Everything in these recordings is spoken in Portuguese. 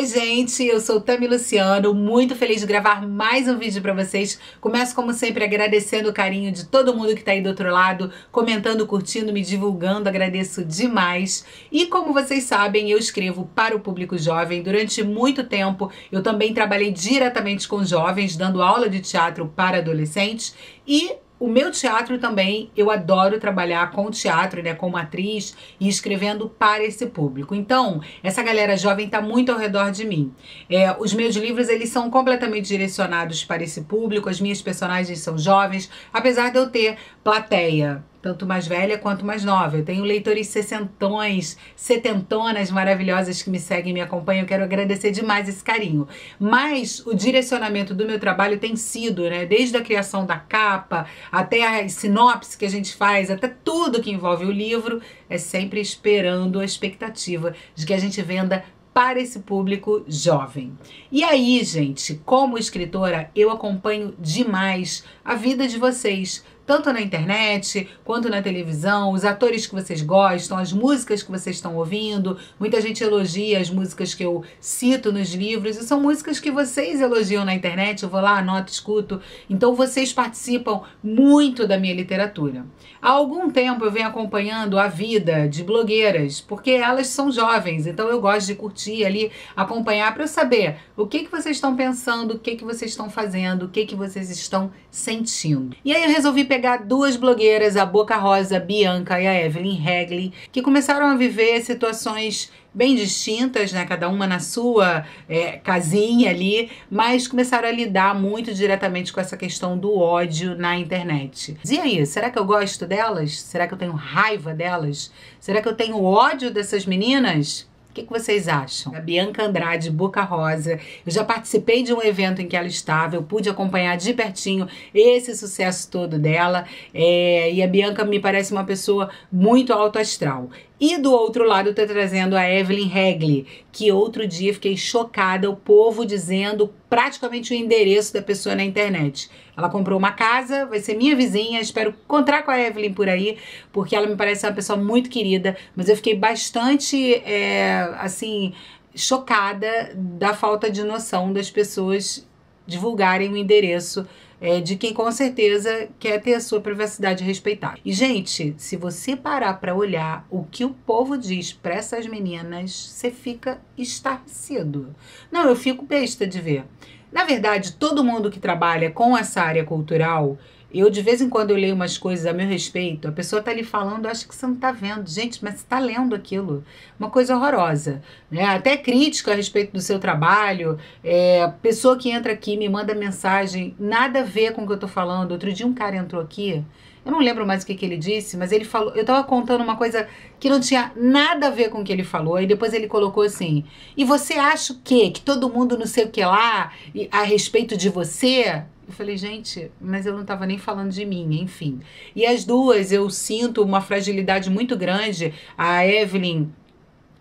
Oi, gente, eu sou Tami Luciano, muito feliz de gravar mais um vídeo para vocês. Começo, como sempre, agradecendo o carinho de todo mundo que tá aí do outro lado, comentando, curtindo, me divulgando, agradeço demais. E como vocês sabem, eu escrevo para o público jovem. Durante muito tempo, eu também trabalhei diretamente com jovens, dando aula de teatro para adolescentes e o meu teatro também, eu adoro trabalhar com teatro, né, como atriz e escrevendo para esse público. Então, essa galera jovem está muito ao redor de mim. É, os meus livros, eles são completamente direcionados para esse público, as minhas personagens são jovens, apesar de eu ter plateia tanto mais velha quanto mais nova. Eu tenho leitores sessentões, setentonas maravilhosas que me seguem e me acompanham. Eu quero agradecer demais esse carinho. Mas o direcionamento do meu trabalho tem sido, né, desde a criação da capa até a sinopse que a gente faz, até tudo que envolve o livro, é sempre esperando a expectativa de que a gente venda para esse público jovem. E aí, gente, como escritora, eu acompanho demais a vida de vocês tanto na internet quanto na televisão, os atores que vocês gostam, as músicas que vocês estão ouvindo. Muita gente elogia as músicas que eu cito nos livros e são músicas que vocês elogiam na internet. Eu vou lá, anoto, escuto. Então vocês participam muito da minha literatura. Há algum tempo eu venho acompanhando a vida de blogueiras, porque elas são jovens, então eu gosto de curtir ali, acompanhar para eu saber o que, que vocês estão pensando, o que, que vocês estão fazendo, o que, que vocês estão sentindo. E aí eu resolvi pegar pegar duas blogueiras, a Boca Rosa, a Bianca e a Evelyn Regli, que começaram a viver situações bem distintas, né? Cada uma na sua é, casinha ali, mas começaram a lidar muito diretamente com essa questão do ódio na internet. E aí, será que eu gosto delas? Será que eu tenho raiva delas? Será que eu tenho ódio dessas meninas? O que, que, vocês acham? A Bianca Andrade, Boca Rosa. Eu já participei de um evento em que ela estava, eu pude acompanhar de pertinho esse sucesso todo dela. É, e a Bianca me parece uma pessoa muito alto astral. E do outro lado, tá trazendo a Evelyn Regli, que outro dia fiquei chocada, o povo dizendo praticamente o endereço da pessoa na internet. Ela comprou uma casa, vai ser minha vizinha, espero encontrar com a Evelyn por aí, porque ela me parece uma pessoa muito querida, mas eu fiquei bastante, é, assim, chocada da falta de noção das pessoas divulgarem o endereço é, de quem com certeza quer ter a sua privacidade respeitada. E, gente, se você parar para olhar o que o povo diz para essas meninas, você fica estarrecido. Não, eu fico besta de ver. Na verdade, todo mundo que trabalha com essa área cultural eu, de vez em quando, eu leio umas coisas a meu respeito, a pessoa tá ali falando, acha que você não tá vendo. Gente, mas você tá lendo aquilo. Uma coisa horrorosa. Né? Até crítica a respeito do seu trabalho. É, pessoa que entra aqui me manda mensagem, nada a ver com o que eu tô falando. Outro dia um cara entrou aqui eu não lembro mais o que, que ele disse, mas ele falou. Eu tava contando uma coisa que não tinha nada a ver com o que ele falou. E depois ele colocou assim: E você acha o quê? Que todo mundo não sei o que lá a respeito de você? Eu falei, gente, mas eu não estava nem falando de mim, enfim. E as duas, eu sinto uma fragilidade muito grande. A Evelyn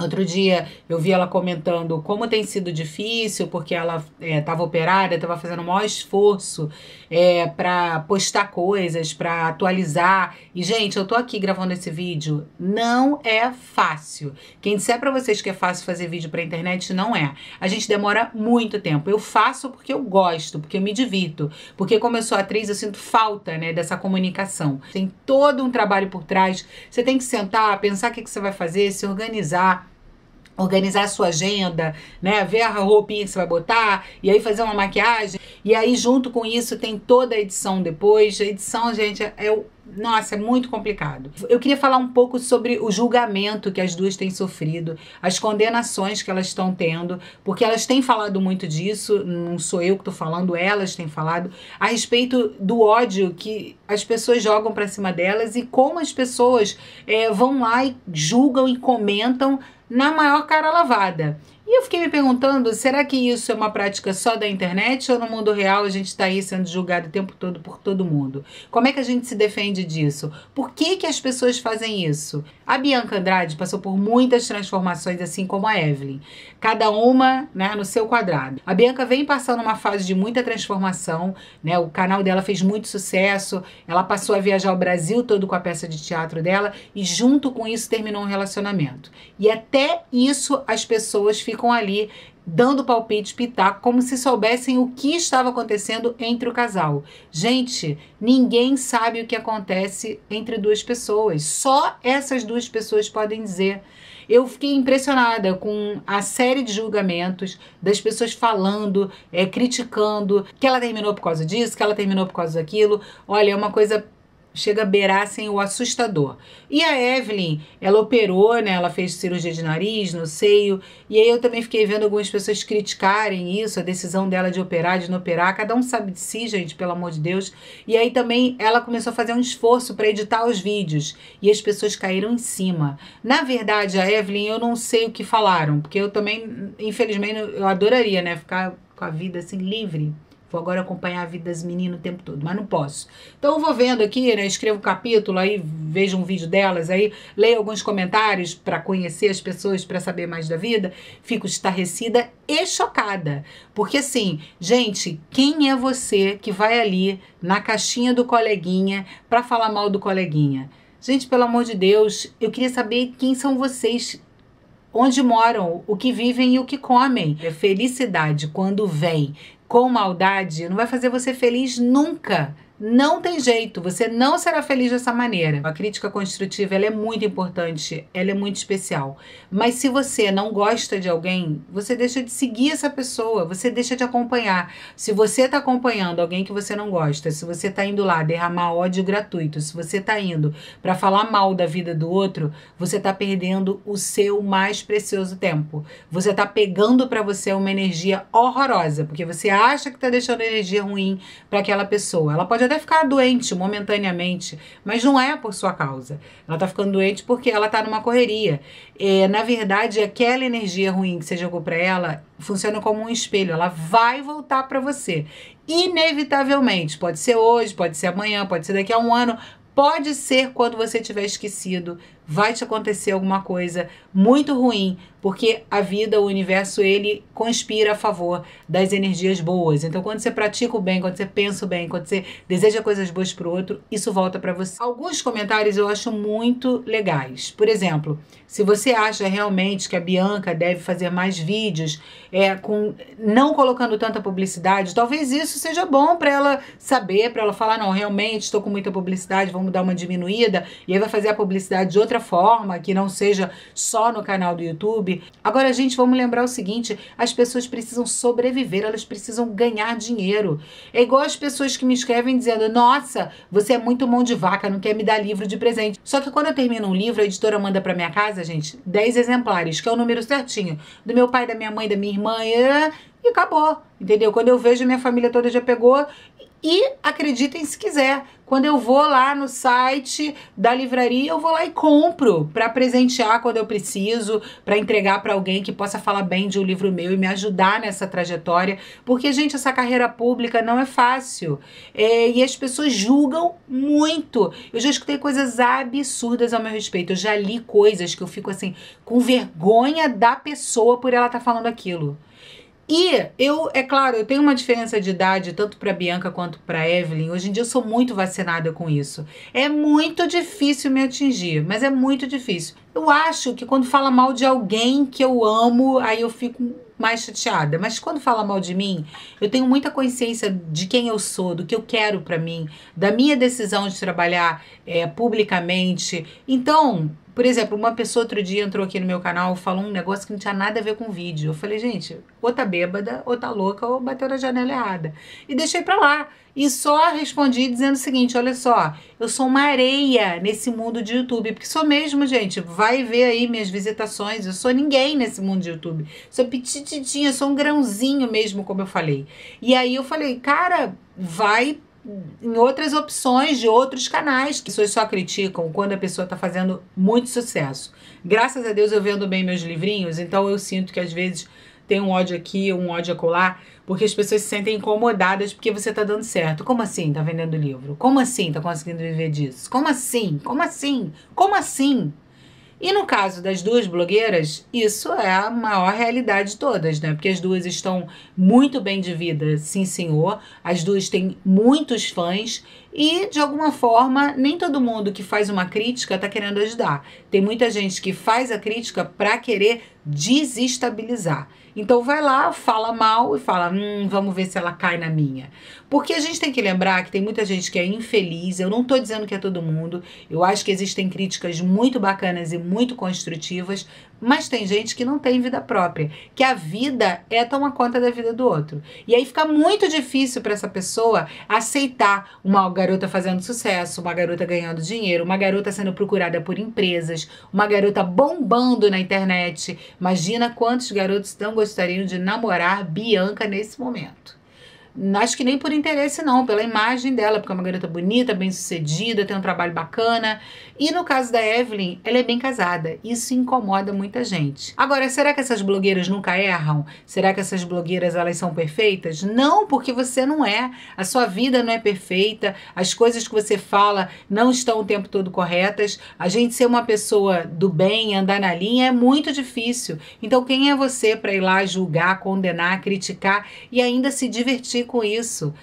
Outro dia eu vi ela comentando como tem sido difícil, porque ela estava é, operada, estava fazendo o maior esforço é, para postar coisas, para atualizar. E, gente, eu tô aqui gravando esse vídeo. Não é fácil. Quem disser para vocês que é fácil fazer vídeo para internet, não é. A gente demora muito tempo. Eu faço porque eu gosto, porque eu me divirto. Porque, como eu sou atriz, eu sinto falta né, dessa comunicação. Tem todo um trabalho por trás. Você tem que sentar, pensar o que, que você vai fazer, se organizar organizar a sua agenda, né? Ver a roupinha que você vai botar e aí fazer uma maquiagem. E aí junto com isso tem toda a edição depois. A edição, gente, é, é o nossa, é muito complicado. Eu queria falar um pouco sobre o julgamento que as duas têm sofrido, as condenações que elas estão tendo, porque elas têm falado muito disso, não sou eu que estou falando, elas têm falado, a respeito do ódio que as pessoas jogam para cima delas e como as pessoas é, vão lá e julgam e comentam na maior cara lavada. E eu fiquei me perguntando, será que isso é uma prática só da internet ou no mundo real a gente está aí sendo julgado o tempo todo por todo mundo? Como é que a gente se defende disso? Por que, que as pessoas fazem isso? A Bianca Andrade passou por muitas transformações, assim como a Evelyn, cada uma né, no seu quadrado. A Bianca vem passando uma fase de muita transformação, né? O canal dela fez muito sucesso, ela passou a viajar o Brasil todo com a peça de teatro dela e junto com isso terminou um relacionamento. E até até isso as pessoas ficam ali dando palpite, pitaco, como se soubessem o que estava acontecendo entre o casal. Gente, ninguém sabe o que acontece entre duas pessoas. Só essas duas pessoas podem dizer. Eu fiquei impressionada com a série de julgamentos das pessoas falando, é, criticando, que ela terminou por causa disso, que ela terminou por causa daquilo. Olha, é uma coisa chega a beirar assim, o assustador. E a Evelyn, ela operou, né? Ela fez cirurgia de nariz, no seio. E aí eu também fiquei vendo algumas pessoas criticarem isso, a decisão dela de operar, de não operar. Cada um sabe de si, gente, pelo amor de Deus. E aí também ela começou a fazer um esforço para editar os vídeos e as pessoas caíram em cima. Na verdade, a Evelyn, eu não sei o que falaram, porque eu também, infelizmente, eu adoraria, né, ficar com a vida assim livre. Vou agora acompanhar a vida das meninas o tempo todo, mas não posso. Então eu vou vendo aqui, né? Escrevo um capítulo aí, vejo um vídeo delas aí, leio alguns comentários para conhecer as pessoas, para saber mais da vida. Fico estarrecida e chocada. Porque assim, gente, quem é você que vai ali na caixinha do coleguinha para falar mal do coleguinha? Gente, pelo amor de Deus, eu queria saber quem são vocês, onde moram, o que vivem e o que comem. É felicidade quando vem com maldade não vai fazer você feliz nunca. Não tem jeito, você não será feliz dessa maneira. A crítica construtiva ela é muito importante, ela é muito especial. Mas se você não gosta de alguém, você deixa de seguir essa pessoa, você deixa de acompanhar. Se você está acompanhando alguém que você não gosta, se você está indo lá derramar ódio gratuito, se você está indo para falar mal da vida do outro, você está perdendo o seu mais precioso tempo. Você está pegando para você uma energia horrorosa, porque você acha que está deixando energia ruim para aquela pessoa. Ela pode até ficar doente momentaneamente, mas não é por sua causa. Ela está ficando doente porque ela está numa correria. É, na verdade, aquela energia ruim que você jogou para ela funciona como um espelho. Ela vai voltar para você. Inevitavelmente. Pode ser hoje, pode ser amanhã, pode ser daqui a um ano, pode ser quando você tiver esquecido vai te acontecer alguma coisa muito ruim, porque a vida, o universo, ele conspira a favor das energias boas. Então, quando você pratica o bem, quando você pensa o bem, quando você deseja coisas boas para o outro, isso volta para você. Alguns comentários eu acho muito legais. Por exemplo, se você acha realmente que a Bianca deve fazer mais vídeos, é, com não colocando tanta publicidade, talvez isso seja bom para ela saber, para ela falar, não, realmente estou com muita publicidade, vamos dar uma diminuída, e aí vai fazer a publicidade de outra outra forma, que não seja só no canal do YouTube. Agora, gente, vamos lembrar o seguinte: as pessoas precisam sobreviver, elas precisam ganhar dinheiro. É igual as pessoas que me escrevem dizendo: Nossa, você é muito mão de vaca, não quer me dar livro de presente. Só que quando eu termino um livro, a editora manda para minha casa, gente, 10 exemplares, que é o número certinho do meu pai, da minha mãe, da minha irmã, e acabou, entendeu? Quando eu vejo, minha família toda já pegou. E acreditem se quiser, quando eu vou lá no site da livraria, eu vou lá e compro para presentear quando eu preciso, para entregar para alguém que possa falar bem de um livro meu e me ajudar nessa trajetória. Porque, gente, essa carreira pública não é fácil. É, e as pessoas julgam muito. Eu já escutei coisas absurdas ao meu respeito. Eu já li coisas que eu fico assim, com vergonha da pessoa por ela estar tá falando aquilo. E eu, é claro, eu tenho uma diferença de idade tanto para Bianca quanto para Evelyn. Hoje em dia eu sou muito vacinada com isso. É muito difícil me atingir, mas é muito difícil. Eu acho que quando fala mal de alguém que eu amo, aí eu fico mais chateada. Mas quando fala mal de mim, eu tenho muita consciência de quem eu sou, do que eu quero para mim, da minha decisão de trabalhar é, publicamente. Então, por exemplo, uma pessoa outro dia entrou aqui no meu canal, falou um negócio que não tinha nada a ver com vídeo. Eu falei, gente, ou tá bêbada, ou tá louca, ou bateu na janela errada. E deixei pra lá. E só respondi dizendo o seguinte: olha só, eu sou uma areia nesse mundo de YouTube. Porque sou mesmo, gente. Vai ver aí minhas visitações. Eu sou ninguém nesse mundo de YouTube. Sou petititinha, sou um grãozinho mesmo, como eu falei. E aí eu falei, cara, vai em outras opções de outros canais. As pessoas só criticam quando a pessoa está fazendo muito sucesso. Graças a Deus eu vendo bem meus livrinhos, então eu sinto que às vezes tem um ódio aqui, um ódio acolá, porque as pessoas se sentem incomodadas porque você está dando certo. Como assim está vendendo livro? Como assim está conseguindo viver disso? Como assim? Como assim? Como assim? E no caso das duas blogueiras, isso é a maior realidade de todas, né? Porque as duas estão muito bem de vida, sim senhor. As duas têm muitos fãs e, de alguma forma, nem todo mundo que faz uma crítica tá querendo ajudar. Tem muita gente que faz a crítica para querer desestabilizar. Então vai lá, fala mal e fala, hum, vamos ver se ela cai na minha. Porque a gente tem que lembrar que tem muita gente que é infeliz, eu não tô dizendo que é todo mundo, eu acho que existem críticas muito bacanas e muito construtivas, mas tem gente que não tem vida própria, que a vida é tomar conta da vida do outro. E aí fica muito difícil para essa pessoa aceitar uma garota fazendo sucesso, uma garota ganhando dinheiro, uma garota sendo procurada por empresas, uma garota bombando na internet. Imagina quantos garotos tão gostariam de namorar Bianca nesse momento. Acho que nem por interesse, não, pela imagem dela, porque é uma garota bonita, bem sucedida, tem um trabalho bacana. E no caso da Evelyn, ela é bem casada. Isso incomoda muita gente. Agora, será que essas blogueiras nunca erram? Será que essas blogueiras elas são perfeitas? Não, porque você não é. A sua vida não é perfeita, as coisas que você fala não estão o tempo todo corretas. A gente ser uma pessoa do bem, andar na linha, é muito difícil. Então, quem é você para ir lá julgar, condenar, criticar e ainda se divertir? com isso?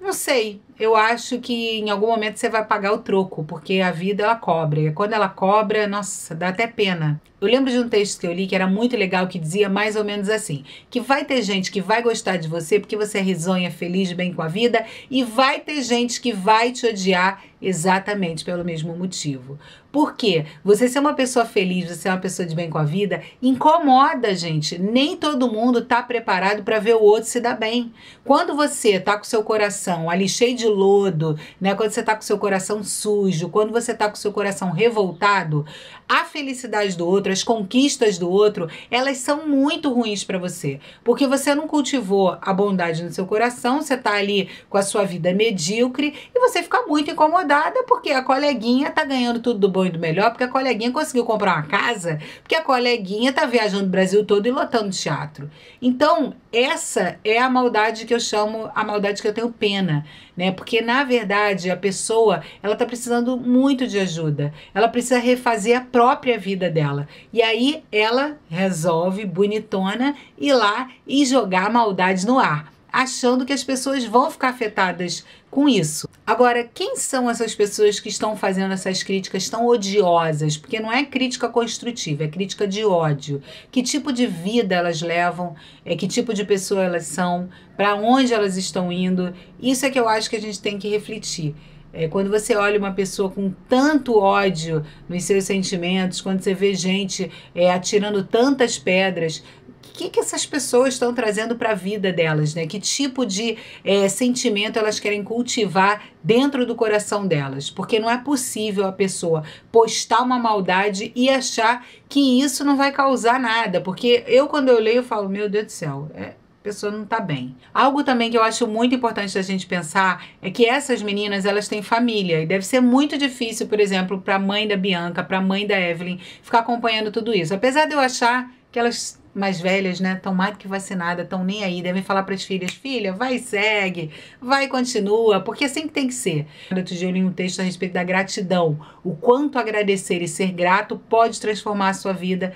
Não sei eu acho que em algum momento você vai pagar o troco, porque a vida ela cobra. E quando ela cobra, nossa, dá até pena. Eu lembro de um texto que eu li que era muito legal, que dizia mais ou menos assim: que vai ter gente que vai gostar de você porque você é risonha, feliz, bem com a vida, e vai ter gente que vai te odiar exatamente pelo mesmo motivo. Por quê? Você ser uma pessoa feliz, você ser uma pessoa de bem com a vida, incomoda, gente. Nem todo mundo tá preparado para ver o outro se dar bem. Quando você tá com seu coração ali cheio de lodo, né? Quando você tá com seu coração sujo, quando você tá com seu coração revoltado, a felicidade do outro, as conquistas do outro, elas são muito ruins para você, porque você não cultivou a bondade no seu coração, você tá ali com a sua vida medíocre e você fica muito incomodada porque a coleguinha tá ganhando tudo do bom e do melhor, porque a coleguinha conseguiu comprar uma casa, porque a coleguinha tá viajando o Brasil todo e lotando teatro. Então, essa é a maldade que eu chamo, a maldade que eu tenho pena né? Porque na verdade a pessoa, ela está precisando muito de ajuda. Ela precisa refazer a própria vida dela. E aí ela resolve bonitona ir lá e jogar maldade no ar achando que as pessoas vão ficar afetadas com isso. Agora, quem são essas pessoas que estão fazendo essas críticas tão odiosas? Porque não é crítica construtiva, é crítica de ódio. Que tipo de vida elas levam? É que tipo de pessoa elas são? Para onde elas estão indo? Isso é que eu acho que a gente tem que refletir. É, quando você olha uma pessoa com tanto ódio nos seus sentimentos, quando você vê gente é, atirando tantas pedras, que, que essas pessoas estão trazendo para a vida delas, né? Que tipo de é, sentimento elas querem cultivar dentro do coração delas? Porque não é possível a pessoa postar uma maldade e achar que isso não vai causar nada. Porque eu, quando eu leio, eu falo, meu Deus do céu, é, pessoa não tá bem. Algo também que eu acho muito importante da gente pensar é que essas meninas, elas têm família e deve ser muito difícil, por exemplo, para a mãe da Bianca, para a mãe da Evelyn, ficar acompanhando tudo isso. Apesar de eu achar que elas mais velhas, né, estão mais do que vacinada, estão nem aí, devem falar para as filhas, filha, vai segue, vai continua, porque é assim que tem que ser. Outro dia eu li um texto a respeito da gratidão, o quanto agradecer e ser grato pode transformar a sua vida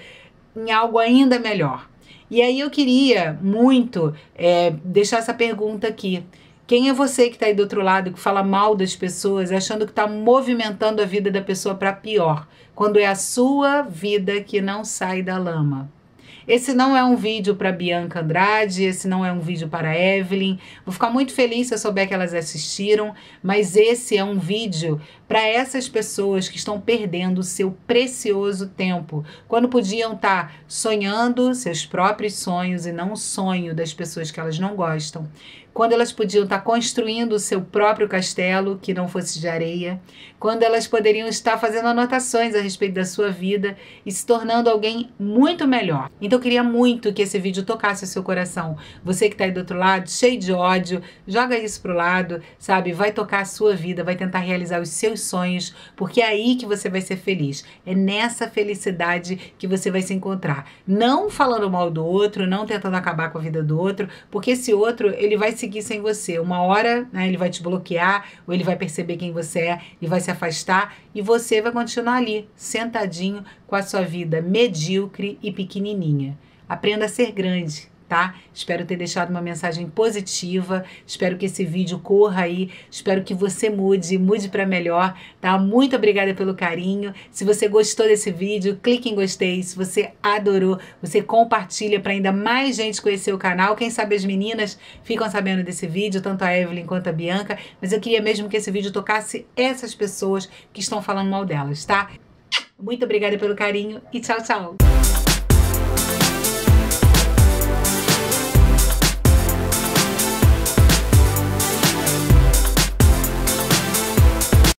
em algo ainda melhor. E aí eu queria muito é, deixar essa pergunta aqui. Quem é você que está aí do outro lado, que fala mal das pessoas, achando que está movimentando a vida da pessoa para pior, quando é a sua vida que não sai da lama? Esse não é um vídeo para Bianca Andrade, esse não é um vídeo para Evelyn. Vou ficar muito feliz se eu souber que elas assistiram, mas esse é um vídeo para essas pessoas que estão perdendo seu precioso tempo, quando podiam estar tá sonhando seus próprios sonhos e não o sonho das pessoas que elas não gostam quando elas podiam estar construindo o seu próprio castelo, que não fosse de areia, quando elas poderiam estar fazendo anotações a respeito da sua vida e se tornando alguém muito melhor. Então eu queria muito que esse vídeo tocasse o seu coração. Você que está aí do outro lado, cheio de ódio, joga isso pro lado, sabe? Vai tocar a sua vida, vai tentar realizar os seus sonhos, porque é aí que você vai ser feliz. É nessa felicidade que você vai se encontrar. Não falando mal do outro, não tentando acabar com a vida do outro, porque esse outro, ele vai se seguir sem você. Uma hora né, ele vai te bloquear, ou ele vai perceber quem você é e vai se afastar, e você vai continuar ali, sentadinho, com a sua vida medíocre e pequenininha. Aprenda a ser grande tá? Espero ter deixado uma mensagem positiva, espero que esse vídeo corra aí, espero que você mude, mude para melhor, tá? Muito obrigada pelo carinho. Se você gostou desse vídeo, clique em gostei. Se você adorou, você compartilha para ainda mais gente conhecer o canal. Quem sabe as meninas ficam sabendo desse vídeo, tanto a Evelyn quanto a Bianca, mas eu queria mesmo que esse vídeo tocasse essas pessoas que estão falando mal delas, tá? Muito obrigada pelo carinho e tchau, tchau!